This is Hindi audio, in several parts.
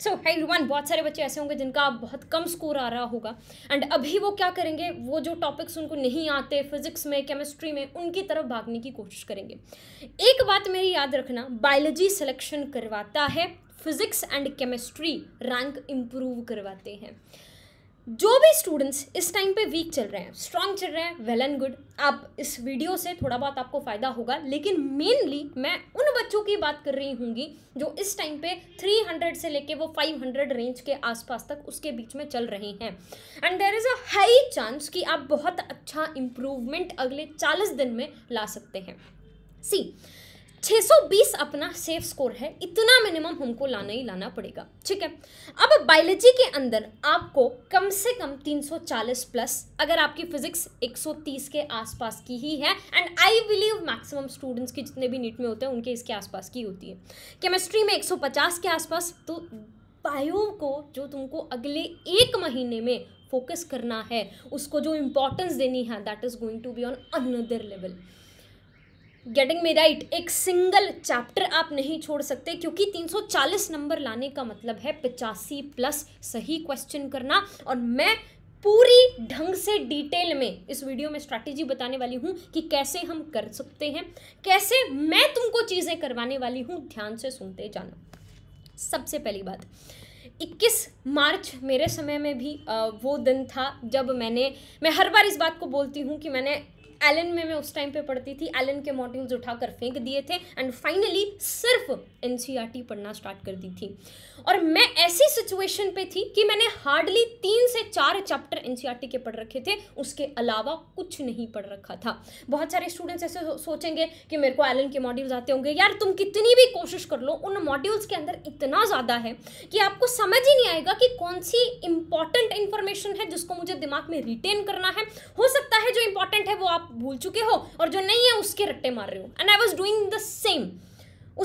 सो है वन बहुत सारे बच्चे ऐसे होंगे जिनका बहुत कम स्कोर आ रहा होगा एंड अभी वो क्या करेंगे वो जो टॉपिक्स उनको नहीं आते फिजिक्स में केमिस्ट्री में उनकी तरफ भागने की कोशिश करेंगे एक बात मेरी याद रखना बायोलॉजी सिलेक्शन करवाता है physics and chemistry rank improve करवाते हैं जो भी स्टूडेंट्स इस टाइम पे वीक चल रहे हैं स्ट्रांग चल रहे हैं वेल एंड गुड आप इस वीडियो से थोड़ा बहुत आपको फ़ायदा होगा लेकिन मेनली मैं उन बच्चों की बात कर रही हूँगी जो इस टाइम पे 300 से लेके वो 500 रेंज के आसपास तक उसके बीच में चल रहे हैं and there is a high chance कि आप बहुत अच्छा इम्प्रूवमेंट अगले चालीस दिन में ला सकते हैं सी 620 अपना सेफ स्कोर है इतना मिनिमम हमको लाना ही लाना पड़ेगा ठीक है अब बायोलॉजी के अंदर आपको कम से कम 340 प्लस अगर आपकी फिजिक्स 130 के आसपास की ही है and I believe maximum students की जितने भी नीट में होते हैं उनके इसके आसपास की होती है केमिस्ट्री में 150 के आसपास तो बायो को जो तुमको अगले एक महीने में फोकस करना है उसको जो इम्पोर्टेंस देनी है that is going to be on another level getting me right एक सिंगल चैप्टर आप नहीं छोड़ सकते क्योंकि 340 नंबर लाने का मतलब है पचासी प्लस सही क्वेश्चन करना और मैं पूरी ढंग से डिटेल में इस वीडियो में स्ट्रैटेजी बताने वाली हूँ कि कैसे हम कर सकते हैं कैसे मैं तुमको चीज़ें करवाने वाली हूँ ध्यान से सुनते जाना सबसे पहली बात 21 मार्च मेरे समय में भी वो दिन था जब मैंने मैं हर बार इस बात को बोलती हूँ कि मैंने एलन में मैं उस टाइम पे पढ़ती थी एलन के मॉड्यूल्स उठाकर फेंक दिए थे एंड फाइनली सिर्फ एन e पढ़ना स्टार्ट कर दी थी और मैं ऐसी सिचुएशन पे थी कि मैंने हार्डली तीन से चार चैप्टर एन e के पढ़ रखे थे उसके अलावा कुछ नहीं पढ़ रखा था बहुत सारे स्टूडेंट्स ऐसे सोचेंगे कि मेरे को एलन के मॉड्यूल्स आते होंगे यार तुम कितनी भी कोशिश कर लो उन मॉड्यूल्स के अंदर इतना ज़्यादा है कि आपको समझ ही नहीं आएगा कि कौन सी इंपॉर्टेंट इन्फॉर्मेशन है जिसको मुझे दिमाग में रिटेन करना है हो सकता है जो इंपॉर्टेंट है वो आप भूल चुके हो और जो नहीं है उसके रट्टे मार रहे हो and I was doing the same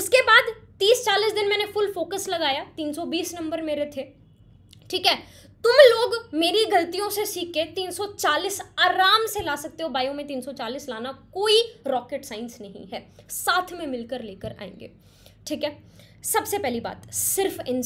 उसके बाद तीस चालीस दिन मैंने फुल फोकस लगाया तीन सौ बीस नंबर मेरे थे ठीक है तुम लोग मेरी गलतियों से सीख के 340 आराम से ला सकते हो बायो में 340 लाना कोई रॉकेट साइंस नहीं है साथ में मिलकर लेकर आएंगे ठीक है सबसे पहली बात सिर्फ एन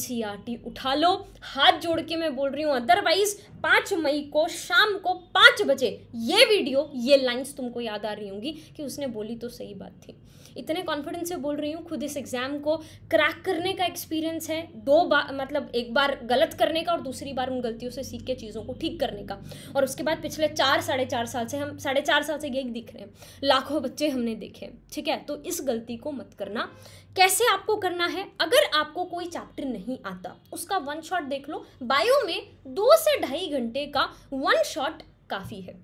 e उठा लो हाथ जोड़ के मैं बोल रही हूँ अदरवाइज पाँच मई को शाम को पाँच बजे ये वीडियो ये लाइंस तुमको याद आ रही होंगी कि उसने बोली तो सही बात थी इतने कॉन्फिडेंस से बोल रही हूँ खुद इस एग्ज़ाम को क्रैक करने का एक्सपीरियंस है दो बार मतलब एक बार गलत करने का और दूसरी बार उन गलतियों से सीख के चीज़ों को ठीक करने का और उसके बाद पिछले चार साढ़े चार साल से हम साढ़े चार साल से ये दिख रहे हैं लाखों बच्चे हमने देखे ठीक है तो इस गलती को मत करना कैसे आपको करना है अगर आपको कोई चैप्टर नहीं आता उसका वन शॉट देख लो बायो में दो से ढाई घंटे का वन शॉट काफ़ी है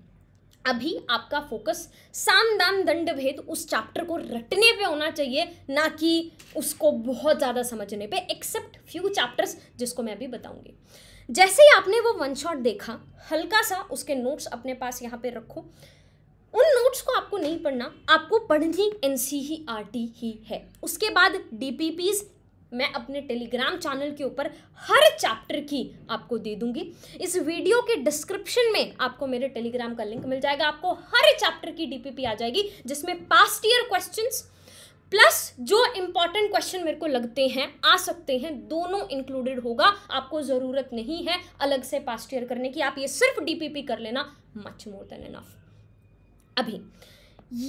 अभी आपका फोकस साम दाम दंड भेद उस चैप्टर को रटने पे होना चाहिए ना कि उसको बहुत ज़्यादा समझने पे एक्सेप्ट फ्यू चैप्टर्स जिसको मैं अभी बताऊंगी जैसे ही आपने वो वन शॉट देखा हल्का सा उसके नोट्स अपने पास यहाँ पे रखो उन नोट्स को आपको नहीं पढ़ना आपको पढ़नी एन ही है उसके बाद डी मैं अपने टेलीग्राम चैनल के ऊपर हर चैप्टर की आपको दे दूंगी इस वीडियो के डिस्क्रिप्शन में आपको मेरे टेलीग्राम का लिंक मिल जाएगा आपको हर चैप्टर की डीपीपी आ जाएगी जिसमें पास्ट ईयर क्वेश्चंस प्लस जो इंपॉर्टेंट क्वेश्चन मेरे को लगते हैं आ सकते हैं दोनों इंक्लूडेड होगा आपको ज़रूरत नहीं है अलग से पास्ट ईयर करने की आप ये सिर्फ डीपीपी कर लेना मच मोर देन इनफ अभी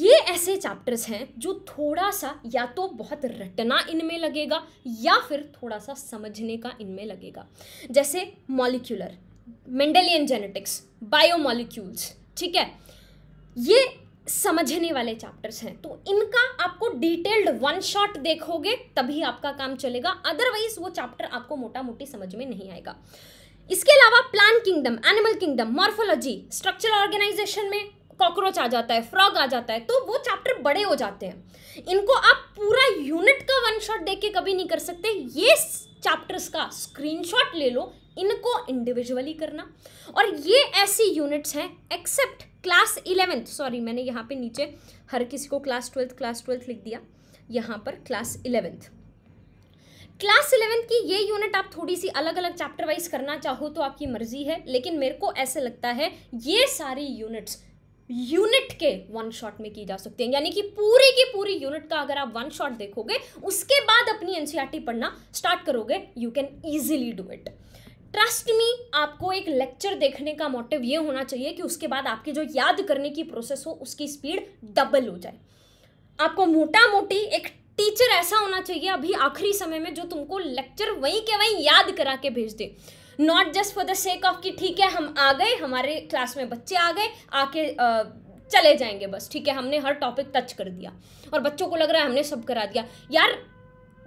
ये ऐसे चैप्टर्स हैं जो थोड़ा सा या तो बहुत रटना इनमें लगेगा या फिर थोड़ा सा समझने का इनमें लगेगा जैसे मॉलिक्यूलर मेंडेलियन जेनेटिक्स बायोमोलिक्यूल्स ठीक है ये समझने वाले चैप्टर्स हैं तो इनका आपको डिटेल्ड वन शॉट देखोगे तभी आपका काम चलेगा अदरवाइज वो चैप्टर आपको मोटा मोटी समझ में नहीं आएगा इसके अलावा plant kingdom animal kingdom morphology structural organisation में कॉकरोच आ जाता है फ्रॉग आ जाता है तो वो चैप्टर बड़े हो जाते हैं इनको आप पूरा यूनिट का वन शॉट देख के कभी नहीं कर सकते ये चैप्टर्स का स्क्रीनशॉट ले लो इनको इंडिविजुअली करना और ये ऐसी यूनिट्स हैं एक्सेप्ट क्लास इलेवेंथ सॉरी मैंने यहाँ पे नीचे हर किसी को क्लास ट्वेल्थ क्लास ट्वेल्थ लिख दिया यहाँ पर क्लास इलेवेंथ क्लास इलेवेंथ की ये यूनिट आप थोड़ी सी अलग अलग चैप्टर वाइज करना चाहो तो आपकी मर्जी है लेकिन मेरे को ऐसे लगता है ये सारी यूनिट्स यूनिट के वन शॉट में की जा सकती है यानी कि पूरी की पूरी यूनिट का अगर आप वन शॉट देखोगे उसके बाद अपनी एनसीईआरटी e पढ़ना स्टार्ट करोगे you can easily do it trust me आपको एक लेक्चर देखने का मोटिव ये होना चाहिए कि उसके बाद आपकी जो याद करने की प्रोसेस हो उसकी स्पीड डबल हो जाए आपको मोटा मोटी एक टीचर ऐसा होना चाहिए अभी आखिरी समय में जो तुमको लेक्चर वहीं के वहीं याद करा के भेज दे not just for the sake of कि ठीक है हम आ गए हमारे क्लास में बच्चे आ गए आके चले जाएंगे बस ठीक है हमने हर टॉपिक टच कर दिया और बच्चों को लग रहा है हमने सब करा दिया यार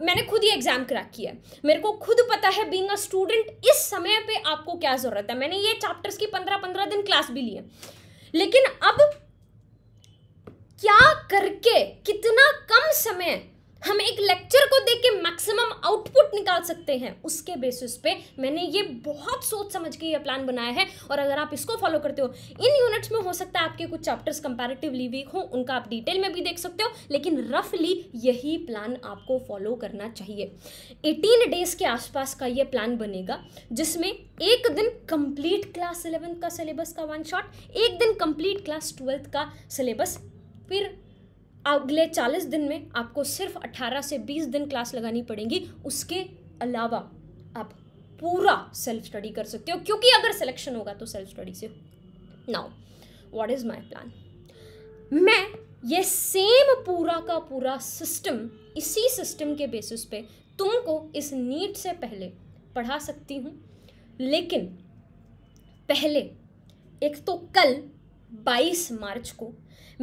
मैंने खुद ही एग्ज़ाम क्रैक किया है मेरे को खुद पता है बीइंग अ स्टूडेंट इस समय पे आपको क्या ज़रूरत है मैंने ये चैप्टर्स की पंद्रह पंद्रह दिन क्लास भी ली है लेकिन अब क्या करके कितना कम समय हम एक लेक्चर मैक्सिमम आउटपुट निकाल सकते हैं उसके बेसिस पे मैंने ये बहुत सोच समझ के ये प्लान बनाया है और अगर आप इसको फॉलो करते हो इन यूनिट्स में हो सकता है आपके कुछ चैप्टर्स कंपेरेटिवली वीक हो उनका आप डिटेल में भी देख सकते हो लेकिन रफली यही प्लान आपको फॉलो करना चाहिए एटीन डेज के आसपास का ये प्लान बनेगा जिसमें एक दिन कंप्लीट क्लास इलेवंथ का सिलेबस का वन शॉट एक दिन कंप्लीट क्लास ट्वेल्थ का सिलेबस फिर अगले चालीस दिन में आपको सिर्फ अट्ठारह से बीस दिन क्लास लगानी पड़ेगी उसके अलावा आप पूरा सेल्फ स्टडी कर सकते हो क्योंकि अगर सिलेक्शन होगा तो सेल्फ स्टडी से now what is my plan मैं ये सेम पूरा का पूरा सिस्टम इसी सिस्टम के बेसिस पे तुमको इस नीट से पहले पढ़ा सकती हूँ लेकिन पहले एक तो कल 22 मार्च को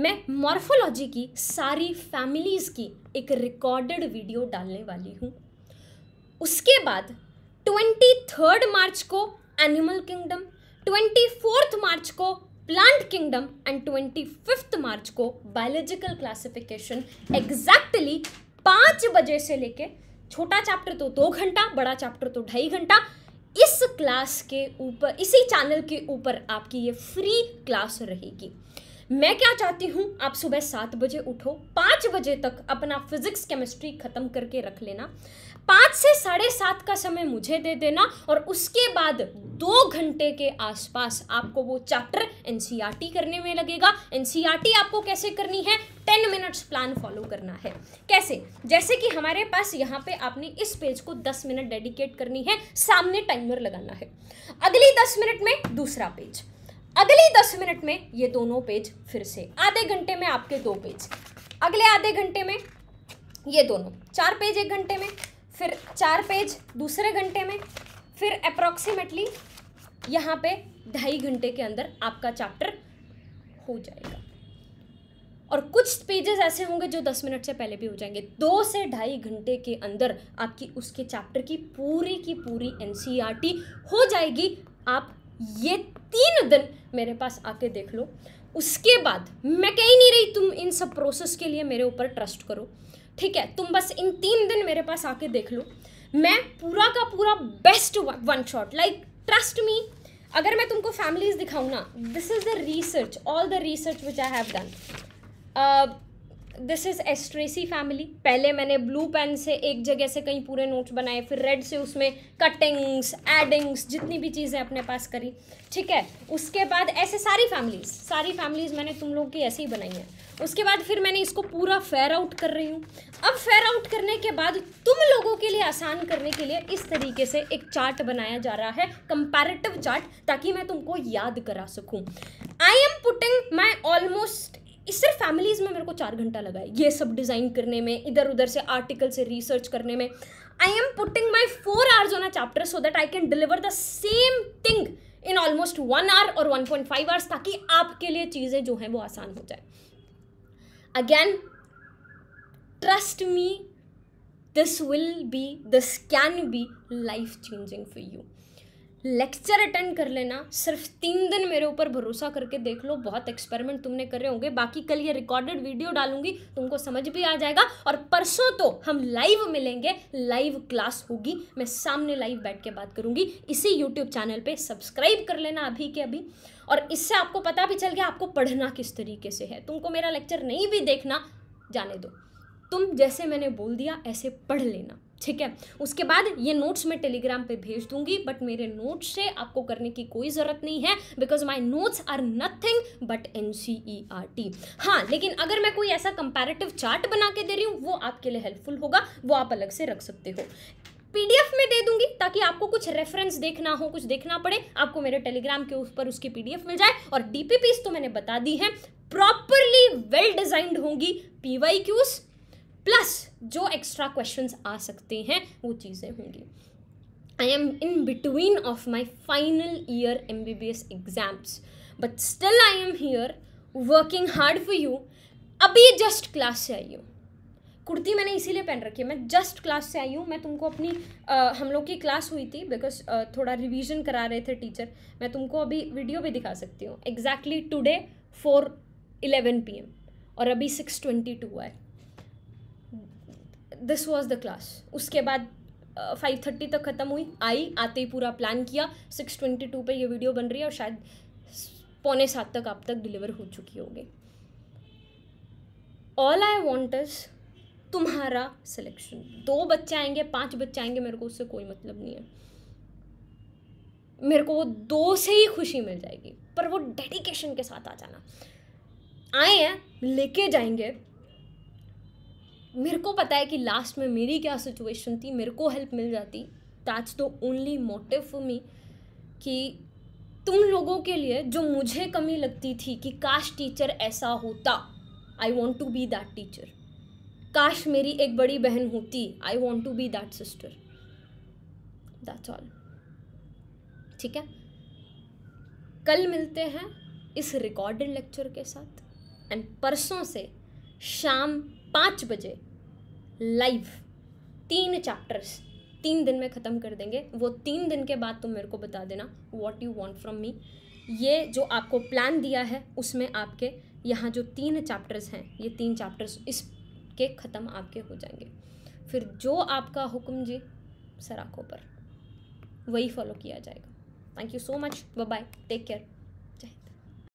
मैं मॉर्फोलॉजी की सारी फैमिलीज़ की एक रिकॉर्डेड वीडियो डालने वाली हूँ उसके बाद ट्वेंटी थर्ड मार्च को animal kingdom twenty fourth March को plant kingdom and twenty fifth March को बायोलॉजिकल क्लासिफिकेशन एग्जैक्टली पाँच बजे से लेके छोटा चैप्टर तो दो घंटा बड़ा चैप्टर तो ढाई घंटा इस क्लास के ऊपर इसी चैनल के ऊपर आपकी ये फ्री क्लास रहेगी मैं क्या चाहती हूँ आप सुबह सात बजे उठो पाँच बजे तक अपना फिजिक्स केमिस्ट्री ख़त्म करके रख लेना पाँच से साढ़े सात का समय मुझे दे देना और उसके बाद दो घंटे के आसपास आपको वो चैप्टर एन e करने में लगेगा एन e आपको कैसे करनी है टेन मिनट्स प्लान फॉलो करना है कैसे जैसे कि हमारे पास यहाँ पे आपने इस पेज को दस मिनट डेडिकेट करनी है सामने टाइमर लगाना है अगली दस मिनट में दूसरा पेज अगले दस मिनट में ये दोनों पेज फिर से आधे घंटे में आपके दो पेज अगले आधे घंटे में ये दोनों चार पेज एक घंटे में फिर चार पेज दूसरे घंटे में फिर अप्रॉक्सीमेटली यहाँ पे ढाई घंटे के अंदर आपका चैप्टर हो जाएगा और कुछ पेजेस ऐसे होंगे जो दस मिनट से पहले भी हो जाएंगे दो से ढाई घंटे के अंदर आपकी उसके चैप्टर की पूरी की पूरी एन e हो जाएगी आप ये तीन दिन मेरे पास आके देख लो उसके बाद मैं कहीं नहीं रही तुम इन सब प्रोसेस के लिए मेरे ऊपर ट्रस्ट करो ठीक है तुम बस इन तीन दिन मेरे पास आके देख लो मैं पूरा का पूरा best one shot like trust me अगर मैं तुमको फैमिलीज दिखाऊँ ना this is the research all the research which I have done this is asteraceae family पहले मैंने ब्लू पेन से एक जगह से कहीं पूरे नोट्स बनाए फिर रेड से उसमें कटिंग्स एडिंग्स जितनी भी चीज़ें अपने पास करी ठीक है उसके बाद ऐसे सारी फैमिलीज सारी फैमिलीज मैंने तुम लोगों की ऐसे ही बनाई हैं उसके बाद फिर मैंने इसको पूरा फेयर आउट कर रही हूँ अब फेयर आउट करने के बाद तुम लोगों के लिए आसान करने के लिए इस तरीके से एक चार्ट बनाया जा रहा है कंपेरेटिव चार्ट ताकि मैं तुमको याद करा सकूँ I am putting my almost इस सिर्फ फैमिलीज़ में मेरे को चार घंटा लगा है ये सब डिज़ाइन करने में इधर उधर से आर्टिकल से रिसर्च करने में I am putting my four hours on a chapter so that I can deliver the same thing in almost one hour और वन पॉइंट फाइव आवर्स ताकि आपके लिए चीज़ें जो हैं वो आसान हो जाए again trust me this will be this can be life changing for you lecture attend कर लेना सिर्फ तीन दिन मेरे ऊपर भरोसा करके देख लो बहुत एक्सपेरिमेंट तुमने कर रहे होंगे बाकी कल ये रिकॉर्डेड वीडियो डालूंगी तुमको समझ भी आ जाएगा और परसों तो हम लाइव मिलेंगे लाइव क्लास होगी मैं सामने लाइव बैठ के बात करूंगी इसी यूट्यूब चैनल पे सब्सक्राइब कर लेना अभी के अभी और इससे आपको पता भी चल गया आपको पढ़ना किस तरीके से है तुमको मेरा लेक्चर नहीं भी देखना जाने दो तुम जैसे मैंने बोल दिया ऐसे पढ़ लेना ठीक है उसके बाद ये नोट्स मैं टेलीग्राम पे भेज दूंगी बट मेरे नोट्स से आपको करने की कोई ज़रूरत नहीं है because my notes are nothing but N C E R T हाँ लेकिन अगर मैं कोई ऐसा कंपेरेटिव चार्ट बना के दे रही हूँ वो आपके लिए हेल्पफुल होगा वो आप अलग से रख सकते हो पीडीएफ में दे दूंगी ताकि आपको कुछ रेफरेंस देखना हो कुछ देखना पड़े आपको मेरे टेलीग्राम के ऊपर उसकी पीडीएफ मिल जाए और डीपीपीस तो मैंने बता दी है प्रॉपरली वेल डिजाइंड होंगी पीवाई क्यूज़ प्लस जो एक्स्ट्रा क्वेश्चंस आ सकते हैं वो चीज़ें होंगी I am in between of my final year M B B S exams but still I am here working hard for you अभी जस्ट क्लास से आई हूँ कुर्ती मैंने इसीलिए पहन रखी है मैं जस्ट क्लास से आई हूँ मैं तुमको अपनी आ, हम लोग की क्लास हुई थी बिकॉज थोड़ा रिवीजन करा रहे थे टीचर मैं तुमको अभी वीडियो भी दिखा सकती हूँ exactly today four eleven P M और अभी सिक्स ट्वेंटी टू है दिस वॉज द क्लास उसके बाद फाइव थर्टी तक ख़त्म हुई आई आते ही पूरा प्लान किया सिक्स ट्वेंटी टू पर यह वीडियो बन रही है और शायद पौने सात तक आप तक डिलीवर हो चुकी होगी ऑल आई वॉन्ट इज़ तुम्हारा सिलेक्शन दो बच्चे आएंगे पांच बच्चे आएंगे मेरे को उससे कोई मतलब नहीं है मेरे को वो दो से ही खुशी मिल जाएगी पर वो डेडिकेशन के साथ आ जाना आए हैं लेके जाएंगे मेरे को पता है कि लास्ट में मेरी क्या सिचुएशन थी मेरे को हेल्प मिल जाती that's the only motive for me कि तुम लोगों के लिए जो मुझे कमी लगती थी कि काश टीचर ऐसा होता I want to be that teacher काश मेरी एक बड़ी बहन होती I want to be that sister that's all ठीक है कल मिलते हैं इस रिकॉर्डेड लेक्चर के साथ एंड परसों से शाम पाँच बजे लाइव तीन चैप्टर्स तीन दिन में ख़त्म कर देंगे वो तीन दिन के बाद तुम मेरे को बता देना what you want from me ये जो आपको प्लान दिया है उसमें आपके यहाँ जो तीन चैप्टर्स हैं ये तीन चैप्टर्स इसके ख़त्म आपके हो जाएंगे फिर जो आपका हुक्म जी सराखों पर वही फॉलो किया जाएगा thank you so much bye take care